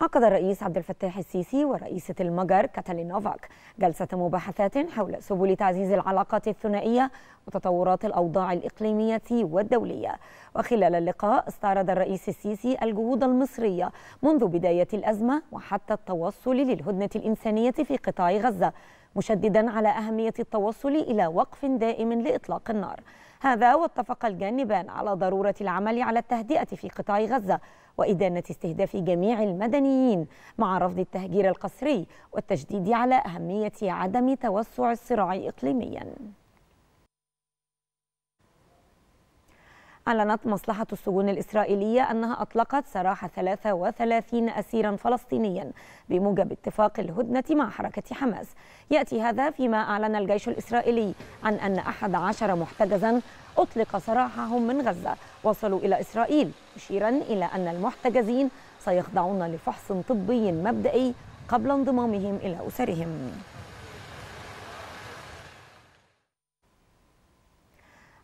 عقد الرئيس عبد الفتاح السيسي ورئيسة المجر كاتالين نوفاك جلسة مباحثات حول سبل تعزيز العلاقات الثنائية وتطورات الأوضاع الإقليمية والدولية وخلال اللقاء استعرض الرئيس السيسي الجهود المصرية منذ بداية الأزمة وحتى التوصل للهدنة الإنسانية في قطاع غزة مشددا على أهمية التوصل إلى وقف دائم لإطلاق النار هذا واتفق الجانبان على ضرورة العمل على التهدئة في قطاع غزة وإدانة استهداف جميع المدنيين مع رفض التهجير القسري والتشديد على أهمية عدم توسع الصراع إقليمياً أعلنت مصلحة السجون الإسرائيلية أنها أطلقت سراح 33 أسيرا فلسطينيا بموجب اتفاق الهدنة مع حركة حماس يأتي هذا فيما أعلن الجيش الإسرائيلي عن أن 11 محتجزا أطلق سراحهم من غزة وصلوا إلى إسرائيل مشيرا إلى أن المحتجزين سيخضعون لفحص طبي مبدئي قبل انضمامهم إلى أسرهم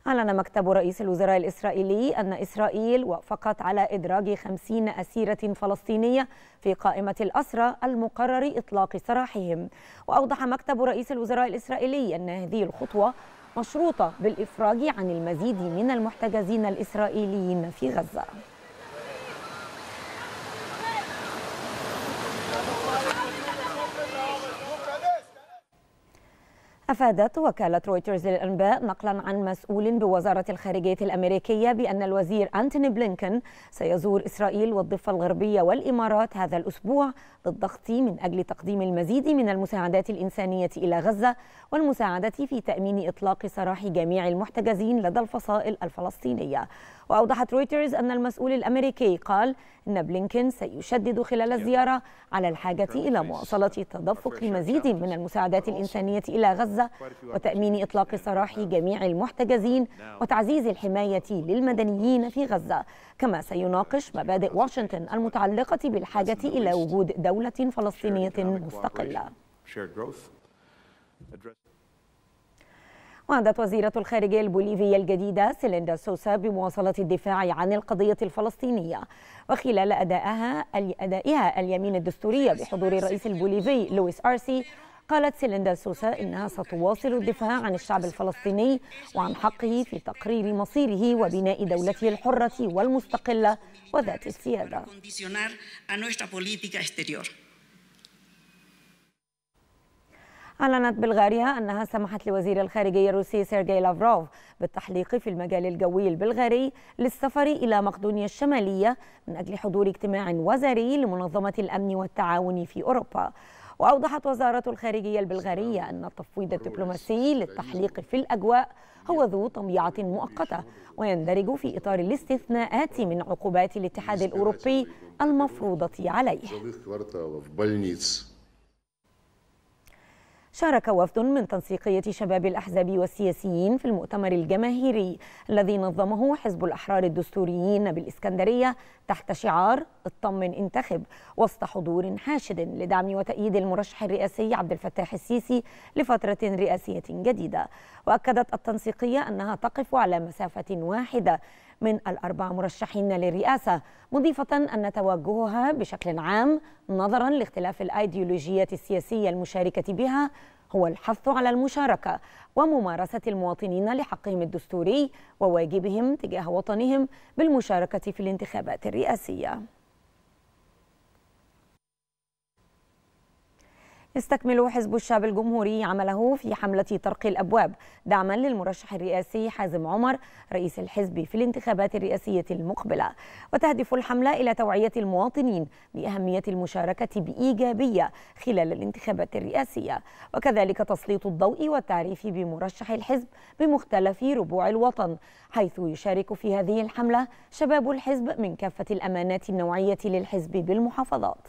أعلن مكتب رئيس الوزراء الإسرائيلي أن إسرائيل وافقت على إدراج خمسين أسيرة فلسطينية في قائمة الأسرى المقرر إطلاق سراحهم وأوضح مكتب رئيس الوزراء الإسرائيلي أن هذه الخطوة مشروطة بالإفراج عن المزيد من المحتجزين الإسرائيليين في غزة أفادت وكالة رويترز للأنباء نقلا عن مسؤول بوزارة الخارجية الأمريكية بأن الوزير أنتوني بلينكن سيزور إسرائيل والضفة الغربية والإمارات هذا الأسبوع للضغط من أجل تقديم المزيد من المساعدات الإنسانية إلى غزة والمساعدة في تأمين إطلاق سراح جميع المحتجزين لدى الفصائل الفلسطينية وأوضحت رويترز أن المسؤول الأمريكي قال أن بلينكن سيشدد خلال الزيارة على الحاجة إلى مواصلة تدفق مزيد من المساعدات الإنسانية إلى غزة وتأمين إطلاق سراح جميع المحتجزين وتعزيز الحماية للمدنيين في غزة كما سيناقش مبادئ واشنطن المتعلقة بالحاجة إلى وجود دولة فلسطينية مستقلة وعدت وزيرة الخارجية البوليفية الجديدة سيليندا سوسا بمواصلة الدفاع عن القضية الفلسطينية وخلال أدائها أدائها اليمين الدستورية بحضور الرئيس البوليفي لويس أرسي قالت سيليندا سوسا إنها ستواصل الدفاع عن الشعب الفلسطيني وعن حقه في تقرير مصيره وبناء دولته الحرة والمستقلة وذات السيادة أعلنت بلغاريا أنها سمحت لوزير الخارجية الروسي سيرجي لافروف بالتحليق في المجال الجوي البلغاري للسفر إلى مقدونيا الشمالية من أجل حضور اجتماع وزاري لمنظمة الأمن والتعاون في أوروبا وأوضحت وزارة الخارجية البلغارية أن التفويض أيوة، الدبلوماسي للتحليق في الأجواء هو ذو طبيعة مؤقتة ويندرج في إطار الاستثناءات من عقوبات الاتحاد الأوروبي المفروضة عليه. شارك وفد من تنسيقية شباب الأحزاب والسياسيين في المؤتمر الجماهيري الذي نظمه حزب الأحرار الدستوريين بالإسكندرية تحت شعار اطمن انتخب وسط حضور حاشد لدعم وتأييد المرشح الرئاسي عبد الفتاح السيسي لفترة رئاسية جديدة وأكدت التنسيقية أنها تقف على مسافة واحدة من الأربع مرشحين للرئاسة مضيفة أن توجهها بشكل عام نظرا لاختلاف الأيديولوجيات السياسية المشاركة بها هو الحث على المشاركة وممارسة المواطنين لحقهم الدستوري وواجبهم تجاه وطنهم بالمشاركة في الانتخابات الرئاسية يستكمل حزب الشعب الجمهوري عمله في حملة طرق الأبواب دعما للمرشح الرئاسي حازم عمر رئيس الحزب في الانتخابات الرئاسية المقبلة وتهدف الحملة إلى توعية المواطنين بأهمية المشاركة بإيجابية خلال الانتخابات الرئاسية وكذلك تسليط الضوء والتعريف بمرشح الحزب بمختلف ربوع الوطن حيث يشارك في هذه الحملة شباب الحزب من كافة الأمانات النوعية للحزب بالمحافظات